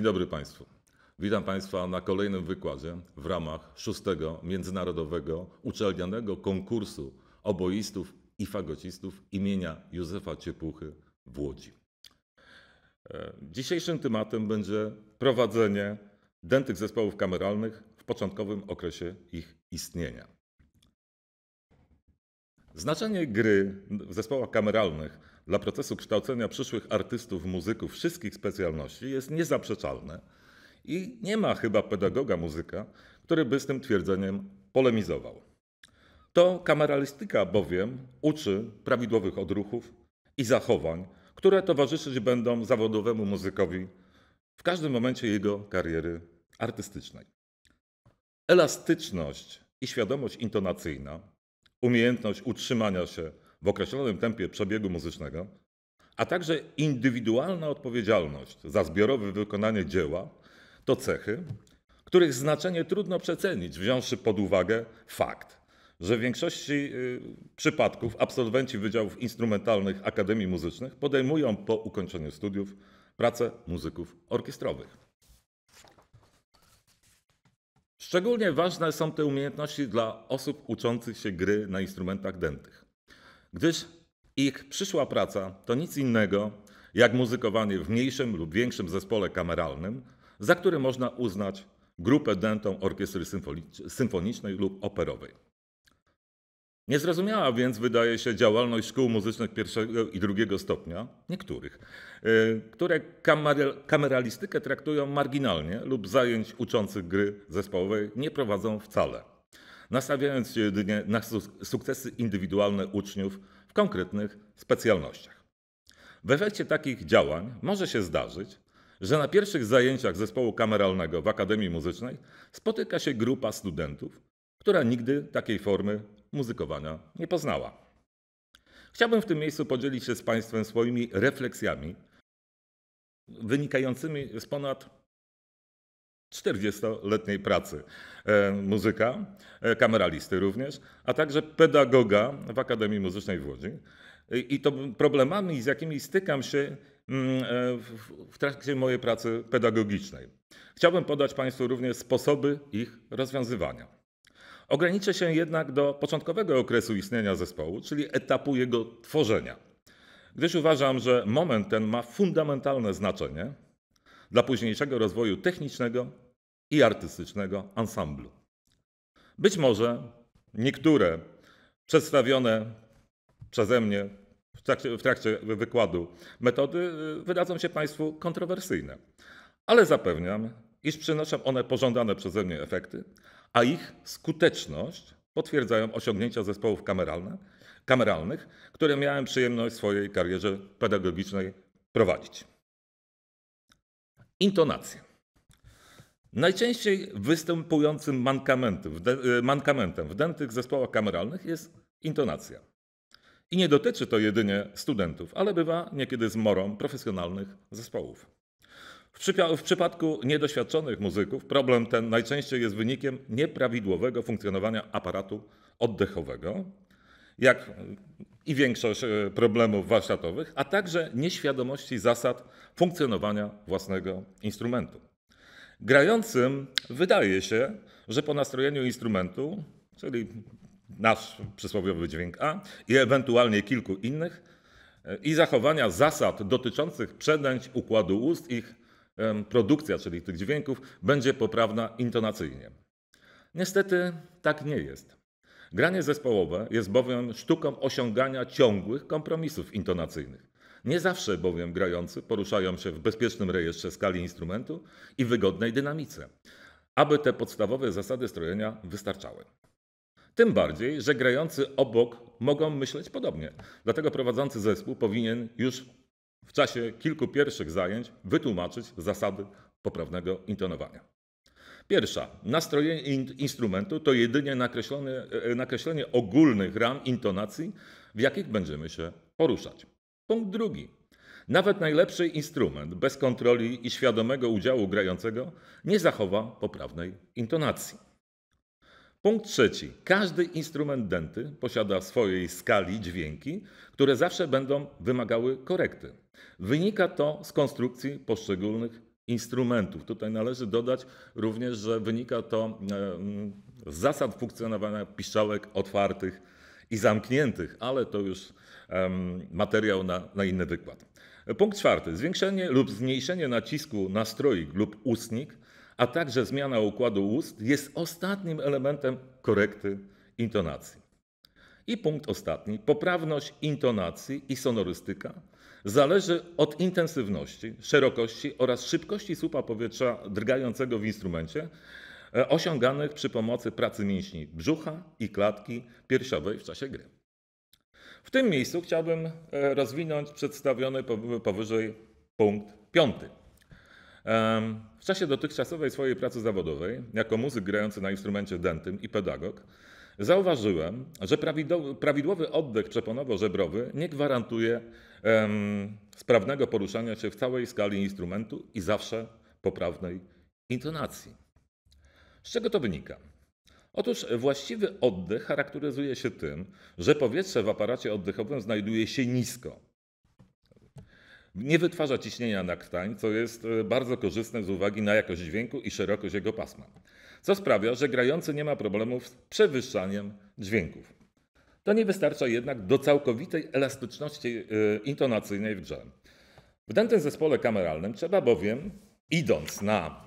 Dzień dobry Państwu. Witam Państwa na kolejnym wykładzie w ramach szóstego Międzynarodowego Uczelnianego Konkursu Oboistów i Fagocistów imienia Józefa Ciepuchy w Łodzi. E, dzisiejszym tematem będzie prowadzenie dętych zespołów kameralnych w początkowym okresie ich istnienia. Znaczenie gry w zespołach kameralnych dla procesu kształcenia przyszłych artystów, muzyków wszystkich specjalności jest niezaprzeczalne i nie ma chyba pedagoga muzyka, który by z tym twierdzeniem polemizował. To kameralistyka bowiem uczy prawidłowych odruchów i zachowań, które towarzyszyć będą zawodowemu muzykowi w każdym momencie jego kariery artystycznej. Elastyczność i świadomość intonacyjna, umiejętność utrzymania się w określonym tempie przebiegu muzycznego, a także indywidualna odpowiedzialność za zbiorowe wykonanie dzieła to cechy, których znaczenie trudno przecenić, wziąwszy pod uwagę fakt, że w większości y, przypadków absolwenci wydziałów instrumentalnych Akademii Muzycznych podejmują po ukończeniu studiów pracę muzyków orkiestrowych. Szczególnie ważne są te umiejętności dla osób uczących się gry na instrumentach dętych gdyż ich przyszła praca to nic innego jak muzykowanie w mniejszym lub większym zespole kameralnym, za który można uznać grupę dętą orkiestry symfonicznej lub operowej. Niezrozumiała więc wydaje się działalność szkół muzycznych pierwszego i drugiego stopnia, niektórych, y, które kameralistykę traktują marginalnie lub zajęć uczących gry zespołowej nie prowadzą wcale nastawiając się jedynie na sukcesy indywidualne uczniów w konkretnych specjalnościach. W efekcie takich działań może się zdarzyć, że na pierwszych zajęciach zespołu kameralnego w Akademii Muzycznej spotyka się grupa studentów, która nigdy takiej formy muzykowania nie poznała. Chciałbym w tym miejscu podzielić się z Państwem swoimi refleksjami wynikającymi z ponad 40-letniej pracy e, muzyka, e, kameralisty również, a także pedagoga w Akademii Muzycznej w Łodzi. E, I to problemami, z jakimi stykam się mm, w trakcie mojej pracy pedagogicznej. Chciałbym podać Państwu również sposoby ich rozwiązywania. Ograniczę się jednak do początkowego okresu istnienia zespołu, czyli etapu jego tworzenia, gdyż uważam, że moment ten ma fundamentalne znaczenie dla późniejszego rozwoju technicznego i artystycznego ansamblu. Być może niektóre przedstawione przeze mnie w trakcie, w trakcie wykładu metody y, wydadzą się Państwu kontrowersyjne, ale zapewniam, iż przynoszą one pożądane przeze mnie efekty, a ich skuteczność potwierdzają osiągnięcia zespołów kameralne, kameralnych, które miałem przyjemność w swojej karierze pedagogicznej prowadzić. Intonacja. Najczęściej występującym mankamentem w, e, mankamentem w dętych zespołach kameralnych jest intonacja. I nie dotyczy to jedynie studentów, ale bywa niekiedy zmorą profesjonalnych zespołów. W, przypa- w przypadku niedoświadczonych muzyków problem ten najczęściej jest wynikiem nieprawidłowego funkcjonowania aparatu oddechowego, jak i większość e, problemów warsztatowych, a także nieświadomości zasad funkcjonowania własnego instrumentu. Grającym wydaje się, że po nastrojeniu instrumentu, czyli nasz przysłowiowy dźwięk A i ewentualnie kilku innych, e, i zachowania zasad dotyczących przedęć układu ust, ich produkcja, czyli tych dźwięków, będzie poprawna intonacyjnie. Niestety tak nie jest. Granie zespołowe jest bowiem sztuką osiągania ciągłych kompromisów intonacyjnych. Nie zawsze bowiem grający poruszają się w bezpiecznym rejestrze skali instrumentu i wygodnej dynamice, aby te podstawowe zasady strojenia wystarczały. Tym bardziej, że grający obok mogą myśleć podobnie. Dlatego prowadzący zespół powinien już w czasie kilku pierwszych zajęć wytłumaczyć zasady poprawnego intonowania. Pierwsza, nastrojenie instrumentu to jedynie e, nakreślenie ogólnych ram intonacji, w jakich będziemy się poruszać. Punkt drugi. Nawet najlepszy instrument bez kontroli i świadomego udziału grającego nie zachowa poprawnej intonacji. Punkt trzeci. Każdy instrument denty posiada w swojej skali dźwięki, które zawsze będą wymagały korekty. Wynika to z konstrukcji poszczególnych instrumentów. Tutaj należy dodać również, że wynika to e, z zasad funkcjonowania piszczałek otwartych i zamkniętych, ale to już materiał na, na inny wykład. Punkt czwarty. Zwiększenie lub zmniejszenie nacisku na stroik lub ustnik, a także zmiana układu ust jest ostatnim elementem korekty intonacji. I punkt ostatni. Poprawność intonacji i sonorystyka zależy od intensywności, szerokości oraz szybkości słupa powietrza drgającego w instrumencie, e, osiąganych przy pomocy pracy mięśni brzucha i klatki piersiowej w czasie gry. W tym miejscu chciałbym e, rozwinąć przedstawiony powyżej punkt piąty. W czasie dotychczasowej swojej pracy zawodowej, jako muzyk grający na instrumencie dętym i pedagog, Zauważyłem, że prawidłowy oddech przeponowo-żebrowy nie gwarantuje em, sprawnego poruszania się w całej skali instrumentu i zawsze poprawnej intonacji. Z czego to wynika? Otóż właściwy oddech charakteryzuje się tym, że powietrze w aparacie oddechowym znajduje się nisko. Nie wytwarza ciśnienia na ktań, co jest e, bardzo korzystne z uwagi na jakość dźwięku i szerokość jego pasma co sprawia, że grający nie ma problemów z przewyższaniem dźwięków. To nie wystarcza jednak do całkowitej elastyczności e, intonacyjnej w grze. W danym zespole kameralnym trzeba bowiem, idąc na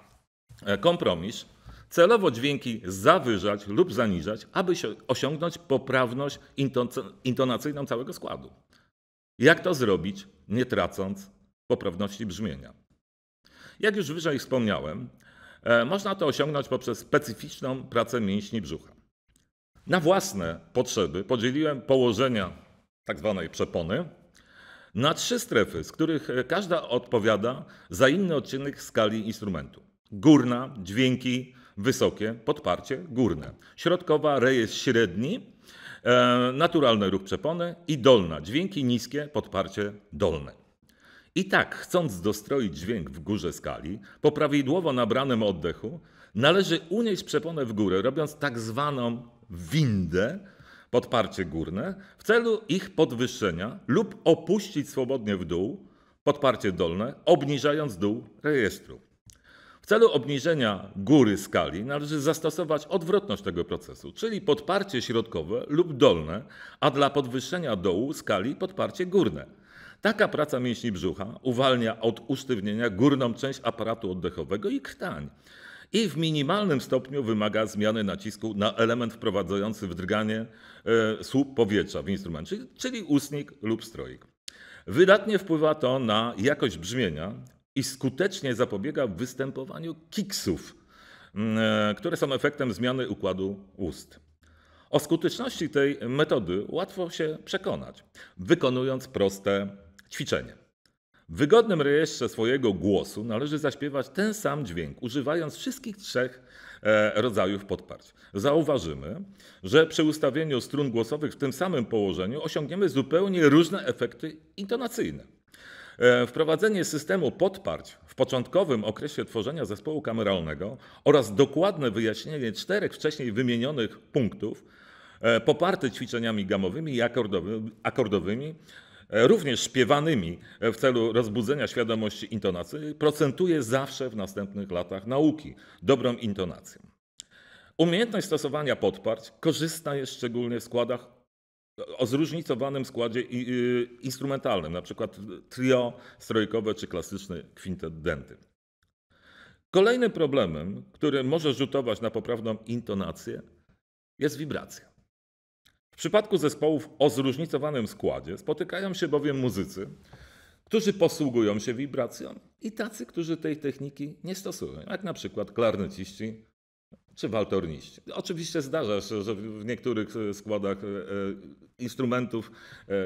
e, kompromis, celowo dźwięki zawyżać lub zaniżać, aby osiągnąć poprawność intonacyjną całego składu. Jak to zrobić, nie tracąc poprawności brzmienia? Jak już wyżej wspomniałem, E, można to osiągnąć poprzez specyficzną pracę mięśni brzucha. Na własne potrzeby podzieliłem położenia tzw. Tak przepony na trzy strefy, z których e, każda odpowiada za inny odcinek skali instrumentu. Górna, dźwięki wysokie, podparcie górne. Środkowa, rejestr średni, e, naturalny ruch przepony i dolna, dźwięki niskie, podparcie dolne. I tak, chcąc dostroić dźwięk w górze skali, po prawidłowo nabranym oddechu, należy unieść przeponę w górę, robiąc tak zwaną windę, podparcie górne, w celu ich podwyższenia lub opuścić swobodnie w dół, podparcie dolne, obniżając dół rejestru. W celu obniżenia góry skali należy zastosować odwrotność tego procesu, czyli podparcie środkowe lub dolne, a dla podwyższenia dołu skali podparcie górne. Taka praca mięśni brzucha uwalnia od usztywnienia górną część aparatu oddechowego i krtań. I w minimalnym stopniu wymaga zmiany nacisku na element wprowadzający w drganie e, słup powietrza w instrumencie, czyli ustnik lub stroik. Wydatnie wpływa to na jakość brzmienia i skutecznie zapobiega występowaniu kiksów, e, które są efektem zmiany układu ust. O skuteczności tej metody łatwo się przekonać, wykonując proste Ćwiczenie. W wygodnym rejestrze swojego głosu należy zaśpiewać ten sam dźwięk, używając wszystkich trzech e, rodzajów podparć. Zauważymy, że przy ustawieniu strun głosowych w tym samym położeniu osiągniemy zupełnie różne efekty intonacyjne. E, wprowadzenie systemu podparć w początkowym okresie tworzenia zespołu kameralnego oraz dokładne wyjaśnienie czterech wcześniej wymienionych punktów e, poparte ćwiczeniami gamowymi i akordowymi E, również śpiewanymi w celu rozbudzenia świadomości intonacji, procentuje zawsze w następnych latach nauki dobrą intonacją. Umiejętność stosowania podparć korzystna jest szczególnie w składach o zróżnicowanym składzie y, instrumentalnym, np. trio strojkowe czy klasyczny kwintet denty. Kolejnym problemem, który może rzutować na poprawną intonację, jest wibracja. W przypadku zespołów o zróżnicowanym składzie spotykają się bowiem muzycy, którzy posługują się wibracją i tacy, którzy tej techniki nie stosują, jak na przykład klarneciści czy waltorniści. Oczywiście zdarza się, że w niektórych e, składach e, e, instrumentów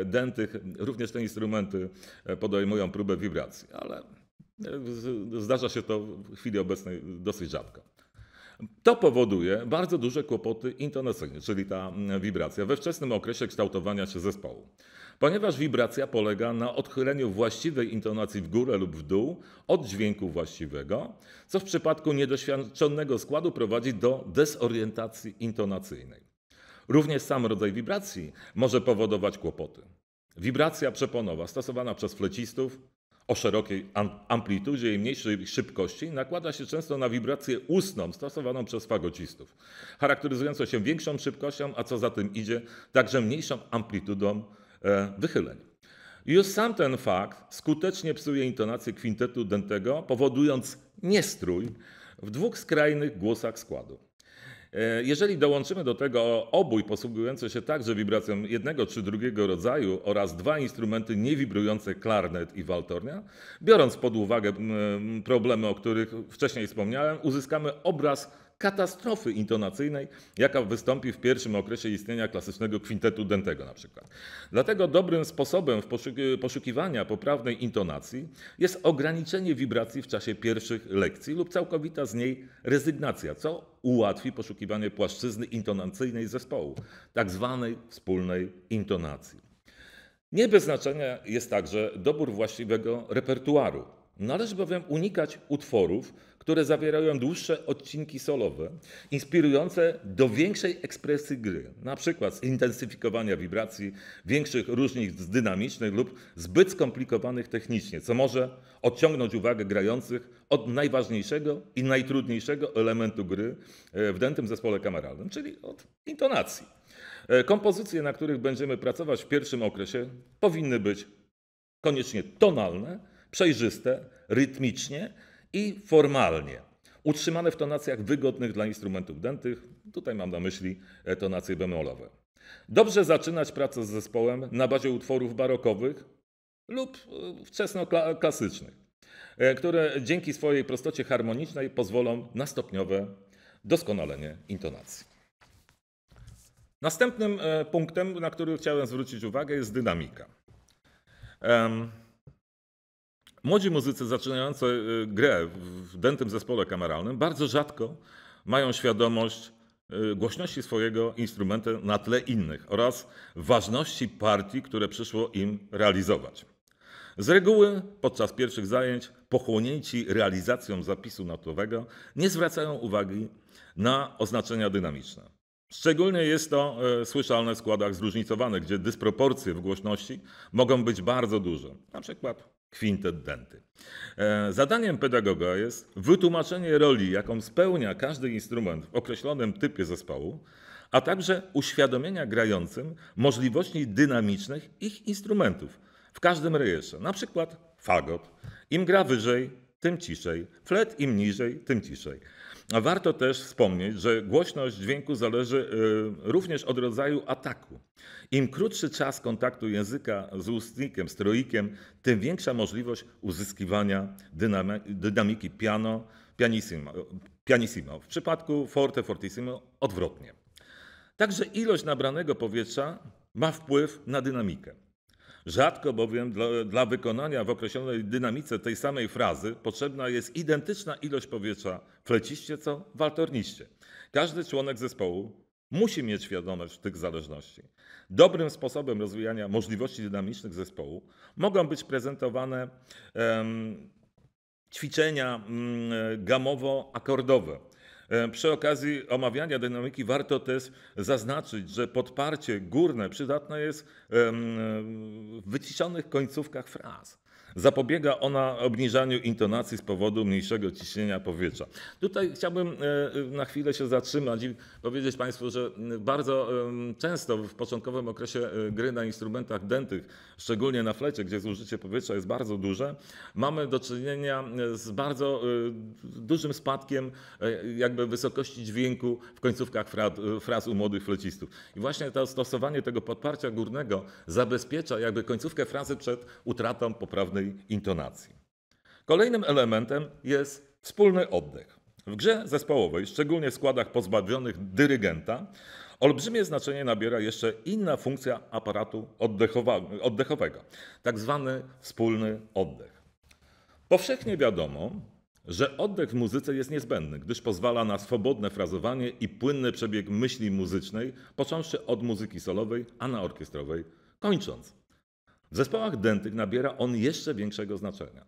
dętych również te instrumenty podejmują próbę wibracji, ale zdarza się to w chwili obecnej dosyć rzadko. To powoduje bardzo duże kłopoty intonacyjne, czyli ta mm, wibracja we wczesnym okresie kształtowania się zespołu. Ponieważ wibracja polega na odchyleniu właściwej intonacji w górę lub w dół od dźwięku właściwego, co w przypadku niedoświadczonego składu prowadzi do dezorientacji intonacyjnej. Również sam rodzaj wibracji może powodować kłopoty. Wibracja przeponowa stosowana przez flecistów, o szerokiej amplitudzie i mniejszej szybkości nakłada się często na wibrację ustną stosowaną przez fagocistów, charakteryzującą się większą szybkością, a co za tym idzie, także mniejszą amplitudą e, wychyleń. Już sam ten fakt skutecznie psuje intonację kwintetu dętego, powodując niestrój w dwóch skrajnych głosach składu. E, jeżeli dołączymy do tego obój posługujący się także wibracją jednego czy drugiego rodzaju oraz dwa instrumenty niewibrujące klarnet i waltornia, biorąc pod uwagę mm, problemy, o których wcześniej wspomniałem, uzyskamy obraz katastrofy intonacyjnej, jaka wystąpi w pierwszym okresie istnienia klasycznego kwintetu dentego na przykład. Dlatego dobrym sposobem poszukiwania poprawnej intonacji jest ograniczenie wibracji w czasie pierwszych lekcji lub całkowita z niej rezygnacja, co ułatwi poszukiwanie płaszczyzny intonacyjnej zespołu, tak zwanej wspólnej intonacji. Nie bez znaczenia jest także dobór właściwego repertuaru. Należy bowiem unikać utworów, które zawierają dłuższe odcinki solowe, inspirujące do większej ekspresji gry, na przykład zintensyfikowania wibracji, większych różnic dynamicznych lub zbyt skomplikowanych technicznie, co może odciągnąć uwagę grających od najważniejszego i najtrudniejszego elementu gry e, w dętym zespole kameralnym, czyli od intonacji. E, kompozycje, na których będziemy pracować w pierwszym okresie, powinny być koniecznie tonalne, przejrzyste, rytmicznie i formalnie. Utrzymane w tonacjach wygodnych dla instrumentów dętych, tutaj mam na myśli e, tonacje bemolowe. Dobrze zaczynać pracę z zespołem na bazie utworów barokowych lub e, wczesno-klasycznych, e, które dzięki swojej prostocie harmonicznej pozwolą na stopniowe doskonalenie intonacji. Następnym punktem, na który chciałem zwrócić uwagę, jest dynamika. Młodzi muzycy zaczynający y, grę w dętym zespole kameralnym bardzo rzadko mają świadomość y, głośności swojego instrumentu na tle innych oraz ważności partii, które przyszło im realizować. Z reguły podczas pierwszych zajęć pochłonięci realizacją zapisu notowego nie zwracają uwagi na oznaczenia dynamiczne. Szczególnie jest to e, słyszalne w składach zróżnicowanych, gdzie dysproporcje w głośności mogą być bardzo duże, na przykład kwintet denty. E, zadaniem pedagoga jest wytłumaczenie roli, jaką spełnia każdy instrument w określonym typie zespołu, a także uświadomienia grającym możliwości dynamicznych ich instrumentów w każdym rejestrze, na przykład fagot. Im gra wyżej, tym ciszej, flet im niżej, tym ciszej. A warto też wspomnieć, że głośność dźwięku zależy y, również od rodzaju ataku. Im krótszy czas kontaktu języka z ustnikiem, stroikiem, tym większa możliwość uzyskiwania dynamiki piano, pianissimo, pianissimo. W przypadku forte, fortissimo odwrotnie. Także ilość nabranego powietrza ma wpływ na dynamikę. Rzadko bowiem dla, dla, wykonania w określonej dynamice tej samej frazy potrzebna jest identyczna ilość powietrza w leciście co w altorniście. Każdy członek zespołu musi mieć świadomość tych zależności. Dobrym sposobem rozwijania możliwości dynamicznych zespołu mogą być prezentowane em, ćwiczenia mm, gamowo-akordowe E, przy okazji omawiania dynamiki warto też zaznaczyć, że podparcie górne przydatne jest w wyciszonych końcówkach fraz. Zapobiega ona obniżaniu intonacji z powodu mniejszego ciśnienia powietrza. Tutaj chciałbym e, e, na chwilę się zatrzymać i powiedzieć Państwu, że bardzo często w początkowym okresie e, gry na instrumentach dętych, szczególnie na flecie, gdzie zużycie powietrza jest bardzo duże, mamy do czynienia z bardzo dużym spadkiem jakby wysokości dźwięku w końcówkach fraz u młodych flecistów. I właśnie to stosowanie tego podparcia górnego zabezpiecza jakby końcówkę frazy przed utratą poprawnej intonacji. Kolejnym elementem jest wspólny oddech. W grze zespołowej, szczególnie w składach pozbawionych dyrygenta, olbrzymie znaczenie nabiera jeszcze inna funkcja aparatu oddechowego, tak zwany wspólny oddech. Powszechnie wiadomo, że oddech w muzyce jest niezbędny, gdyż pozwala na swobodne frazowanie i płynny przebieg myśli muzycznej, począwszy od muzyki solowej, a na orkiestrowej kończąc. W zespołach dętych nabiera on jeszcze większego znaczenia,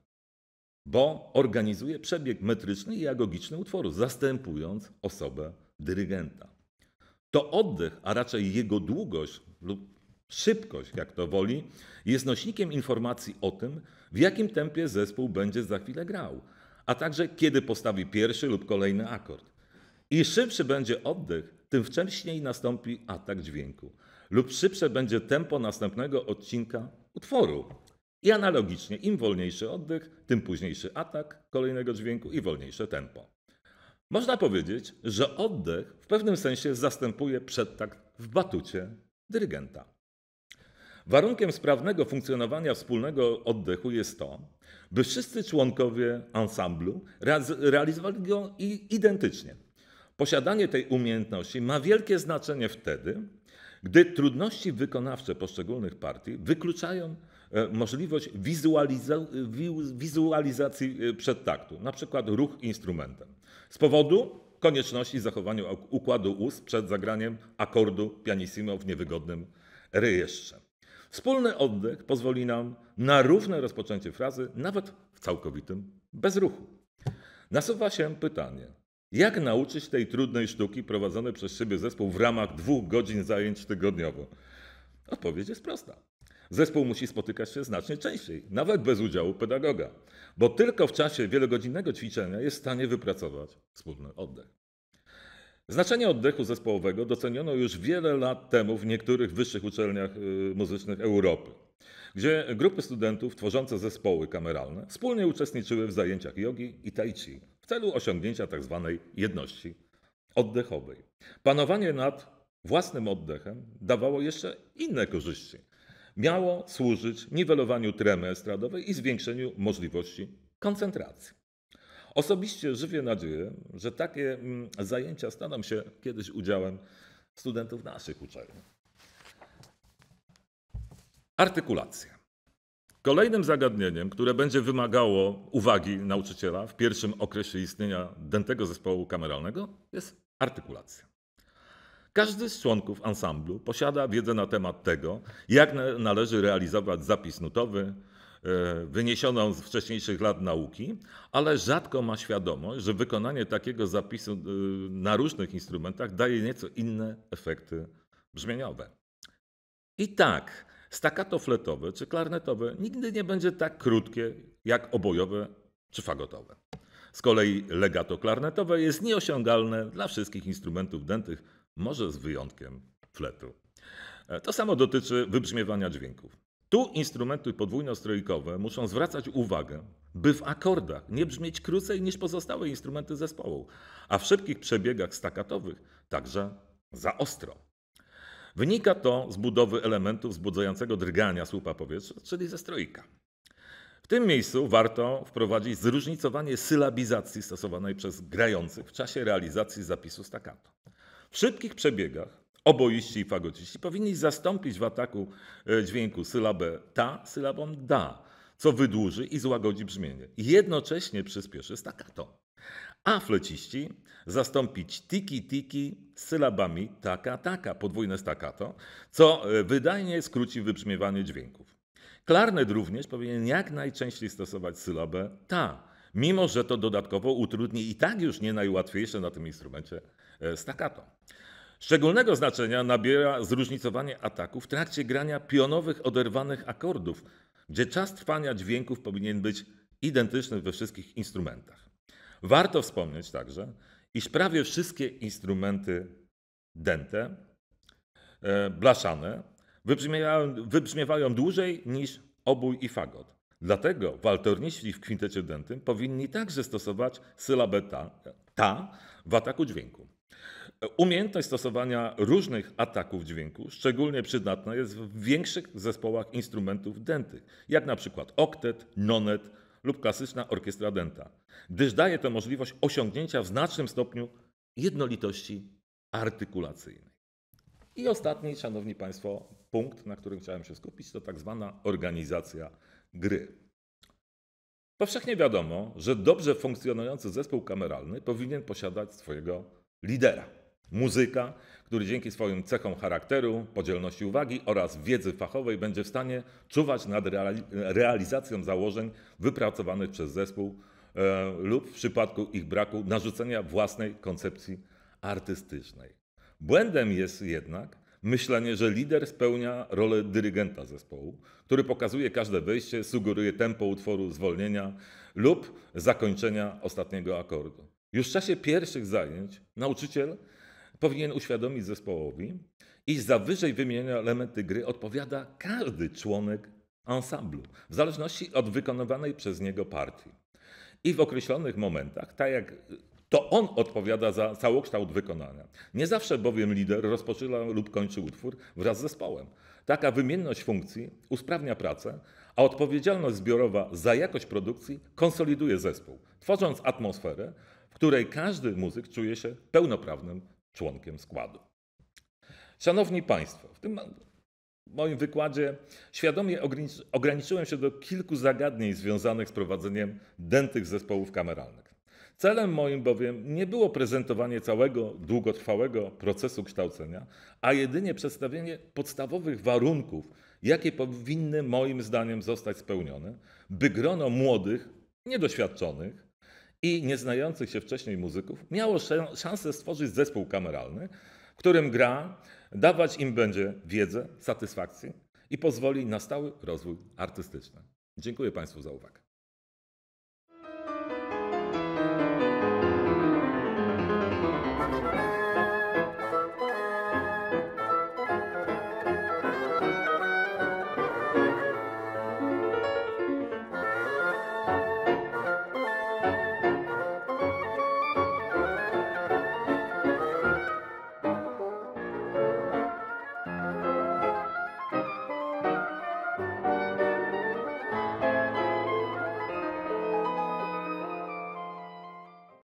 bo organizuje przebieg metryczny i agogiczny utworu, zastępując osobę dyrygenta. To oddech, a raczej jego długość lub szybkość, jak to woli, jest nośnikiem informacji o tym, w jakim tempie zespół będzie za chwilę grał, a także kiedy postawi pierwszy lub kolejny akord. Im szybszy będzie oddech, tym wcześniej nastąpi atak dźwięku lub szybsze będzie tempo następnego odcinka utworu. I analogicznie, im wolniejszy oddech, tym późniejszy atak kolejnego dźwięku i wolniejsze tempo. Można powiedzieć, że oddech w pewnym sensie zastępuje przedtakt w batucie dyrygenta. Warunkiem sprawnego funkcjonowania wspólnego oddechu jest to, by wszyscy członkowie ansamblu realizowali go identycznie. Posiadanie tej umiejętności ma wielkie znaczenie wtedy, gdy trudności wykonawcze poszczególnych partii wykluczają e, możliwość wizualiza wizualizacji e, przedtaktu, na przykład ruch instrumentem, z powodu konieczności zachowania układu ust przed zagraniem akordu pianissimo w niewygodnym rejestrze. Wspólny oddech pozwoli nam na równe rozpoczęcie frazy, nawet w całkowitym bezruchu. Nasuwa się pytanie, jak nauczyć tej trudnej sztuki prowadzony przez siebie zespół w ramach dwóch godzin zajęć tygodniowo? Odpowiedź jest prosta. Zespół musi spotykać się znacznie częściej, nawet bez udziału pedagoga, bo tylko w czasie wielogodzinnego ćwiczenia jest w stanie wypracować wspólny oddech. Znaczenie oddechu zespołowego doceniono już wiele lat temu w niektórych wyższych uczelniach y, muzycznych Europy, gdzie grupy studentów tworzące zespoły kameralne wspólnie uczestniczyły w zajęciach jogi i tai chi celu osiągnięcia tzw. Tak jedności oddechowej. Panowanie nad własnym oddechem dawało jeszcze inne korzyści. Miało służyć niwelowaniu tremy estradowej i zwiększeniu możliwości koncentracji. Osobiście żywię nadzieję, że takie mm, zajęcia staną się kiedyś udziałem studentów naszych uczelni. Artykulacja. Kolejnym zagadnieniem, które będzie wymagało uwagi nauczyciela w pierwszym okresie istnienia dętego zespołu kameralnego, jest artykulacja. Każdy z członków ansamblu posiada wiedzę na temat tego, jak należy realizować zapis nutowy, e, wyniesioną z wcześniejszych lat nauki, ale rzadko ma świadomość, że wykonanie takiego zapisu e, na różnych instrumentach daje nieco inne efekty brzmieniowe. I tak, Staccato fletowe czy klarnetowe nigdy nie będzie tak krótkie jak obojowe czy fagotowe. Z kolei legato klarnetowe jest nieosiągalne dla wszystkich instrumentów dętych, może z wyjątkiem fletu. E, to samo dotyczy wybrzmiewania dźwięków. Tu instrumenty podwójnostrojkowe muszą zwracać uwagę, by w akordach nie brzmieć krócej niż pozostałe instrumenty zespołu, a w szybkich przebiegach stakatowych także za ostro. Wynika to z budowy elementów wzbudzającego drgania słupa powietrza, czyli ze strojka. W tym miejscu warto wprowadzić zróżnicowanie sylabizacji stosowanej przez grających w czasie realizacji zapisu staccato. W szybkich przebiegach oboiści i fagociści powinni zastąpić w ataku e, dźwięku sylabę ta sylabą da, co wydłuży i złagodzi brzmienie. Jednocześnie przyspieszy staccato a fleciści zastąpić tiki-tiki sylabami taka-taka, podwójne staccato, co e, wydajnie skróci wybrzmiewanie dźwięków. Klarnet również powinien jak najczęściej stosować sylabę ta, mimo że to dodatkowo utrudni i tak już nie najłatwiejsze na tym instrumencie e, staccato. Szczególnego znaczenia nabiera zróżnicowanie ataku w trakcie grania pionowych oderwanych akordów, gdzie czas trwania dźwięków powinien być identyczny we wszystkich instrumentach. Warto wspomnieć także, iż prawie wszystkie instrumenty dęte, e, blaszane, wybrzmiewają, wybrzmiewają dłużej niż obój i fagot. Dlatego waltorniści w kwintecie dętym powinni także stosować sylabę ta, ta w ataku dźwięku. Umiejętność stosowania różnych ataków dźwięku szczególnie przydatna jest w większych zespołach instrumentów dętych, jak na przykład oktet, nonet, lub klasyczna orkiestra dęta, gdyż daje to możliwość osiągnięcia w znacznym stopniu jednolitości artykulacyjnej. I ostatni, Szanowni Państwo, punkt, na którym chciałem się skupić, to tak zwana organizacja gry. Powszechnie wiadomo, że dobrze funkcjonujący zespół kameralny powinien posiadać swojego lidera. Muzyka, który dzięki swoim cechom charakteru, podzielności uwagi oraz wiedzy fachowej będzie w stanie czuwać nad realizacją założeń wypracowanych przez zespół e, lub w przypadku ich braku narzucenia własnej koncepcji artystycznej. Błędem jest jednak myślenie, że lider spełnia rolę dyrygenta zespołu, który pokazuje każde wejście, sugeruje tempo utworu zwolnienia lub zakończenia ostatniego akordu. Już w czasie pierwszych zajęć nauczyciel powinien uświadomić zespołowi, iż za wyżej wymienione elementy gry odpowiada każdy członek ansamblu, w zależności od wykonywanej przez niego partii. I w określonych momentach, tak jak to on odpowiada za całokształt wykonania. Nie zawsze bowiem lider rozpoczyna lub kończy utwór wraz z zespołem. Taka wymienność funkcji usprawnia pracę, a odpowiedzialność zbiorowa za jakość produkcji konsoliduje zespół, tworząc atmosferę, w której każdy muzyk czuje się pełnoprawnym członkiem składu. Szanowni Państwo, w tym moim wykładzie świadomie ograniczyłem się do kilku zagadnień związanych z prowadzeniem dętych zespołów kameralnych. Celem moim bowiem nie było prezentowanie całego długotrwałego procesu kształcenia, a jedynie przedstawienie podstawowych warunków, jakie powinny moim zdaniem zostać spełnione, by grono młodych, niedoświadczonych i nieznających się wcześniej muzyków miało szansę stworzyć zespół kameralny, którym gra dawać im będzie wiedzę, satysfakcję i pozwoli na stały rozwój artystyczny. Dziękuję Państwu za uwagę.